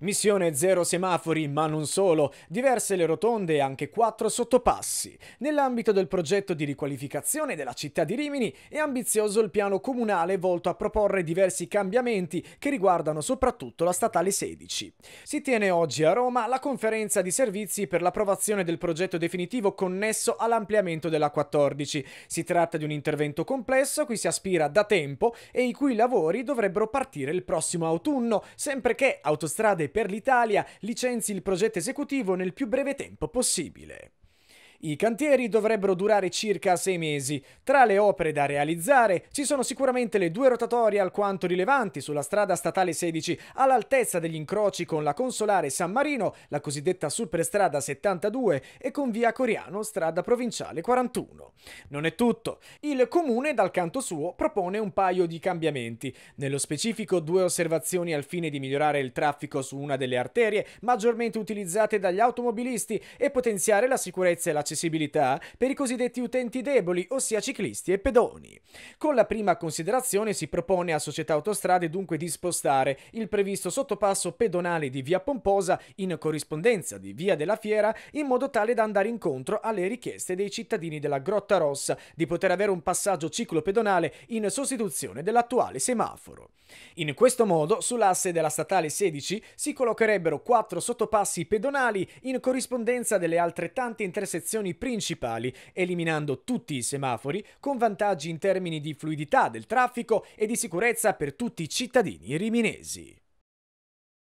Missione zero semafori, ma non solo, diverse le rotonde e anche quattro sottopassi. Nell'ambito del progetto di riqualificazione della città di Rimini è ambizioso il piano comunale volto a proporre diversi cambiamenti che riguardano soprattutto la statale 16. Si tiene oggi a Roma la conferenza di servizi per l'approvazione del progetto definitivo connesso all'ampliamento della 14. Si tratta di un intervento complesso cui si aspira da tempo e i cui lavori dovrebbero partire il prossimo autunno, sempre che autostrade per l'Italia licenzi il progetto esecutivo nel più breve tempo possibile. I cantieri dovrebbero durare circa sei mesi. Tra le opere da realizzare ci sono sicuramente le due rotatorie alquanto rilevanti sulla strada statale 16 all'altezza degli incroci con la Consolare San Marino, la cosiddetta superstrada 72 e con via Coriano, strada provinciale 41. Non è tutto. Il comune dal canto suo propone un paio di cambiamenti. Nello specifico due osservazioni al fine di migliorare il traffico su una delle arterie maggiormente utilizzate dagli automobilisti e potenziare la sicurezza e la accessibilità per i cosiddetti utenti deboli, ossia ciclisti e pedoni. Con la prima considerazione si propone a Società Autostrade dunque di spostare il previsto sottopasso pedonale di Via Pomposa in corrispondenza di Via della Fiera in modo tale da andare incontro alle richieste dei cittadini della Grotta Rossa di poter avere un passaggio ciclopedonale in sostituzione dell'attuale semaforo. In questo modo, sull'asse della statale 16 si collocherebbero quattro sottopassi pedonali in corrispondenza delle altrettante intersezioni stazioni principali, eliminando tutti i semafori, con vantaggi in termini di fluidità del traffico e di sicurezza per tutti i cittadini riminesi.